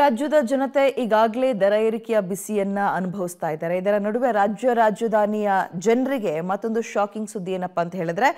ರಾಜ್ಯದ ಜನತೆ ಈಗಾಗಲೇ ದರ ಏರಿಕೆಯ ಬಿಸಿಯನ್ನ ಅನುಭವಿಸ್ತಾ ಇದ್ದಾರೆ ಇದರ ನಡುವೆ ರಾಜ್ಯ ರಾಜಧಾನಿಯ ಜನರಿಗೆ ಮತ್ತೊಂದು ಶಾಕಿಂಗ್ ಸುದ್ದಿ ಏನಪ್ಪ ಅಂತ ಹೇಳಿದ್ರೆ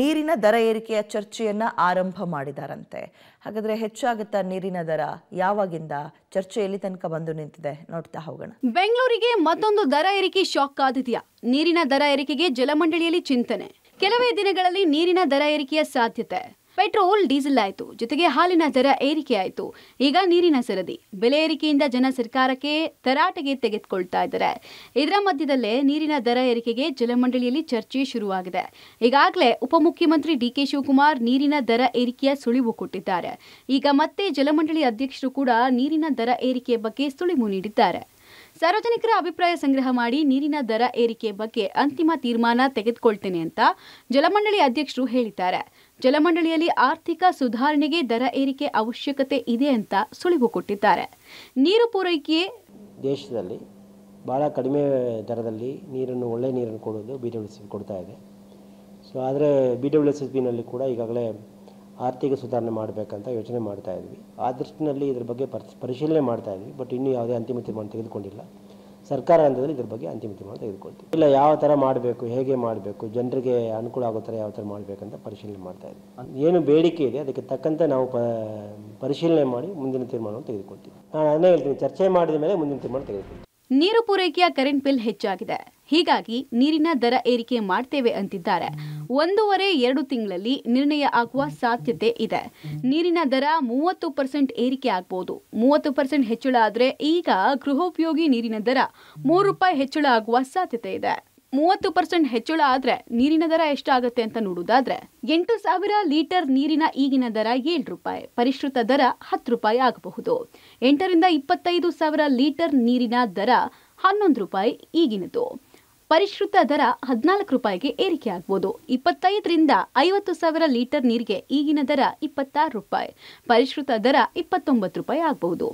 ನೀರಿನ ದರ ಏರಿಕೆಯ ಚರ್ಚೆಯನ್ನ ಆರಂಭ ಮಾಡಿದಾರಂತೆ ಹಾಗಾದ್ರೆ ಹೆಚ್ಚಾಗುತ್ತಾ ನೀರಿನ ದರ ಯಾವಾಗಿಂದ ಚರ್ಚೆಯಲ್ಲಿ ತನಕ ಬಂದು ನಿಂತಿದೆ ನೋಡ್ತಾ ಹೋಗೋಣ ಬೆಂಗಳೂರಿಗೆ ಮತ್ತೊಂದು ದರ ಏರಿಕೆ ಶಾಕ್ ಆದಿದೆಯಾ ನೀರಿನ ದರ ಏರಿಕೆಗೆ ಜಲಮಂಡಳಿಯಲ್ಲಿ ಚಿಂತನೆ ಕೆಲವೇ ದಿನಗಳಲ್ಲಿ ನೀರಿನ ದರ ಏರಿಕೆಯ ಸಾಧ್ಯತೆ ಪೆಟ್ರೋಲ್ ಡೀಸೆಲ್ ಆಯಿತು ಜೊತೆಗೆ ಹಾಲಿನ ದರ ಏರಿಕೆ ಆಯಿತು ಈಗ ನೀರಿನ ಸರದಿ ಬೆಲೆ ಏರಿಕೆಯಿಂದ ಜನ ಸರ್ಕಾರಕ್ಕೆ ತರಾಟೆಗೆ ತೆಗೆದುಕೊಳ್ತಾ ಇದ್ದಾರೆ ಇದರ ಮಧ್ಯದಲ್ಲೇ ನೀರಿನ ದರ ಏರಿಕೆಗೆ ಜಲಮಂಡಳಿಯಲ್ಲಿ ಚರ್ಚೆ ಶುರುವಾಗಿದೆ ಈಗಾಗಲೇ ಉಪಮುಖ್ಯಮಂತ್ರಿ ಡಿಕೆ ಶಿವಕುಮಾರ್ ನೀರಿನ ದರ ಏರಿಕೆಯ ಸುಳಿವು ಕೊಟ್ಟಿದ್ದಾರೆ ಈಗ ಮತ್ತೆ ಜಲಮಂಡಳಿ ಅಧ್ಯಕ್ಷರು ಕೂಡ ನೀರಿನ ದರ ಏರಿಕೆಯ ಬಗ್ಗೆ ಸುಳಿವು ನೀಡಿದ್ದಾರೆ ಸಾರ್ವಜನಿಕರ ಅಭಿಪ್ರಾಯ ಸಂಗ್ರಹ ಮಾಡಿ ನೀರಿನ ದರ ಏರಿಕೆ ಬಗ್ಗೆ ಅಂತಿಮ ತೀರ್ಮಾನ ತೆಗೆದುಕೊಳ್ತೇನೆ ಅಂತ ಜಲಮಂಡಳಿ ಅಧ್ಯಕ್ಷರು ಹೇಳಿದ್ದಾರೆ ಜಲಮಂಡಳಿಯಲ್ಲಿ ಆರ್ಥಿಕ ಸುಧಾರಣೆಗೆ ದರ ಏರಿಕೆ ಅವಶ್ಯಕತೆ ಇದೆ ಅಂತ ಸುಳಿವು ಕೊಟ್ಟಿದ್ದಾರೆ ನೀರು ಪೂರೈಕೆ ದೇಶದಲ್ಲಿ ಭಾಳ ಕಡಿಮೆ ದರದಲ್ಲಿ ನೀರನ್ನು ಒಳ್ಳೆ ನೀರನ್ನು ಕೊಡೋದು ಬಿ ಡಬ್ಲ್ಯೂ ಸಿ ಕೊಡ್ತಾ ಇದೆ ಸೊ ಆದರೆ ಬಿ ಡಬ್ಲ್ಯೂ ಕೂಡ ಈಗಾಗಲೇ ಆರ್ಥಿಕ ಸುಧಾರಣೆ ಮಾಡಬೇಕಂತ ಯೋಚನೆ ಮಾಡ್ತಾ ಇದ್ವಿ ಆ ದೃಷ್ಟಿನಲ್ಲಿ ಇದ್ರ ಬಗ್ಗೆ ಪರಿಶೀಲನೆ ಮಾಡ್ತಾ ಇದ್ವಿ ಬಟ್ ಇನ್ನೂ ಯಾವುದೇ ಅಂತಿಮ ತೀರ್ಮಾನ ತೆಗೆದುಕೊಂಡಿಲ್ಲ ಸರ್ಕಾರ ಹಂತದಲ್ಲಿ ಇದ್ರ ಬಗ್ಗೆ ಅಂತಿಮ ತೀರ್ಮಾನ ತೆಗೆದುಕೊಳ್ತೀವಿ ಇಲ್ಲ ಯಾವ ಥರ ಮಾಡಬೇಕು ಹೇಗೆ ಮಾಡಬೇಕು ಜನರಿಗೆ ಅನುಕೂಲ ಆಗೋ ಥರ ಯಾವ ಥರ ಮಾಡಬೇಕಂತ ಪರಿಶೀಲನೆ ಮಾಡ್ತಾ ಇದ್ವಿ ಏನು ಬೇಡಿಕೆ ಇದೆ ಅದಕ್ಕೆ ತಕ್ಕಂತೆ ನಾವು ಪರಿಶೀಲನೆ ಮಾಡಿ ಮುಂದಿನ ತೀರ್ಮಾನವನ್ನು ತೆಗೆದುಕೊಳ್ತೀವಿ ನಾನು ಅದನ್ನೇ ಹೇಳ್ತೀನಿ ಚರ್ಚೆ ಮಾಡಿದ ಮೇಲೆ ಮುಂದಿನ ತೀರ್ಮಾನ ತೆಗೆದುಕೊಳ್ತೀವಿ ನೀರು ಪೂರೈಕೆಯ ಕರೆಂಟ್ ಬಿಲ್ ಹೆಚ್ಚಾಗಿದೆ ಹೀಗಾಗಿ ನೀರಿನ ದರ ಏರಿಕೆ ಮಾಡ್ತೇವೆ ಅಂತಿದ್ದಾರೆ ಒಂದೂವರೆ ಎರಡು ತಿಂಗಳಲ್ಲಿ ನಿರ್ಣಯ ಆಗುವ ಸಾಧ್ಯತೆ ಇದೆ ನೀರಿನ ದರ ಮೂವತ್ತು ಪರ್ಸೆಂಟ್ ಏರಿಕೆ ಆಗಬಹುದು ಮೂವತ್ತು ಪರ್ಸೆಂಟ್ ಹೆಚ್ಚಳ ಆದರೆ ಈಗ ಗೃಹೋಪಯೋಗಿ ನೀರಿನ ದರ ಮೂರು ರೂಪಾಯಿ ಹೆಚ್ಚಳ ಆಗುವ ಸಾಧ್ಯತೆ ಇದೆ ಮೂವತ್ತು ಪರ್ಸೆಂಟ್ ಹೆಚ್ಚಳ ಆದರೆ ನೀರಿನ ದರ ಆಗುತ್ತೆ ಅಂತ ನೋಡುವುದಾದ್ರೆ ಎಂಟು ಸಾವಿರ ಲೀಟರ್ ನೀರಿನ ಈಗಿನ ದರ ಏಳು ರೂಪಾಯಿ ಪರಿಷ್ಕೃತ ದರ ಹತ್ತು ರೂಪಾಯಿ ಆಗಬಹುದು ಎಂಟರಿಂದ ಇಪ್ಪತ್ತೈದು ಸಾವಿರ ಲೀಟರ್ ನೀರಿನ ದರ ಹನ್ನೊಂದು ರೂಪಾಯಿ ಈಗಿನದು ಪರಿಷ್ಕೃತ ದರ ಹದಿನಾಲ್ಕು ರೂಪಾಯಿಗೆ ಏರಿಕೆ ಏರಿಕೆಯಾಗಬಹುದು ಇಪ್ಪತ್ತೈದರಿಂದ ಐವತ್ತು ಸಾವಿರ ಲೀಟರ್ ನೀರಿಗೆ ಈಗಿನ ದರ ಇಪ್ಪತ್ತಾರು ರೂಪಾಯಿ ಪರಿಷ್ಕೃತ ದರ ಇಪ್ಪತ್ತೊಂಬತ್ತು ರೂಪಾಯಿ ಆಗಬಹುದು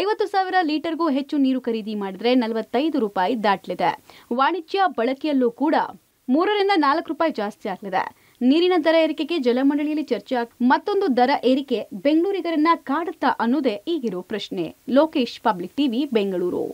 ಐವತ್ತು ಸಾವಿರ ಲೀಟರ್ಗೂ ಹೆಚ್ಚು ನೀರು ಖರೀದಿ ಮಾಡಿದರೆ ನಲವತ್ತೈದು ರೂಪಾಯಿ ದಾಟಲಿದೆ ವಾಣಿಜ್ಯ ಬಳಕೆಯಲ್ಲೂ ಕೂಡ ಮೂರರಿಂದ ನಾಲ್ಕು ರೂಪಾಯಿ ಜಾಸ್ತಿ ಆಗಲಿದೆ ನೀರಿನ ದರ ಏರಿಕೆಗೆ ಜಲಮಂಡಳಿಯಲ್ಲಿ ಚರ್ಚೆ ಮತ್ತೊಂದು ದರ ಏರಿಕೆ ಬೆಂಗಳೂರಿಗರನ್ನ ಕಾಡುತ್ತಾ ಅನ್ನೋದೇ ಈಗಿರೋ ಪ್ರಶ್ನೆ ಲೋಕೇಶ್ ಪಬ್ಲಿಕ್ ಟಿವಿ ಬೆಂಗಳೂರು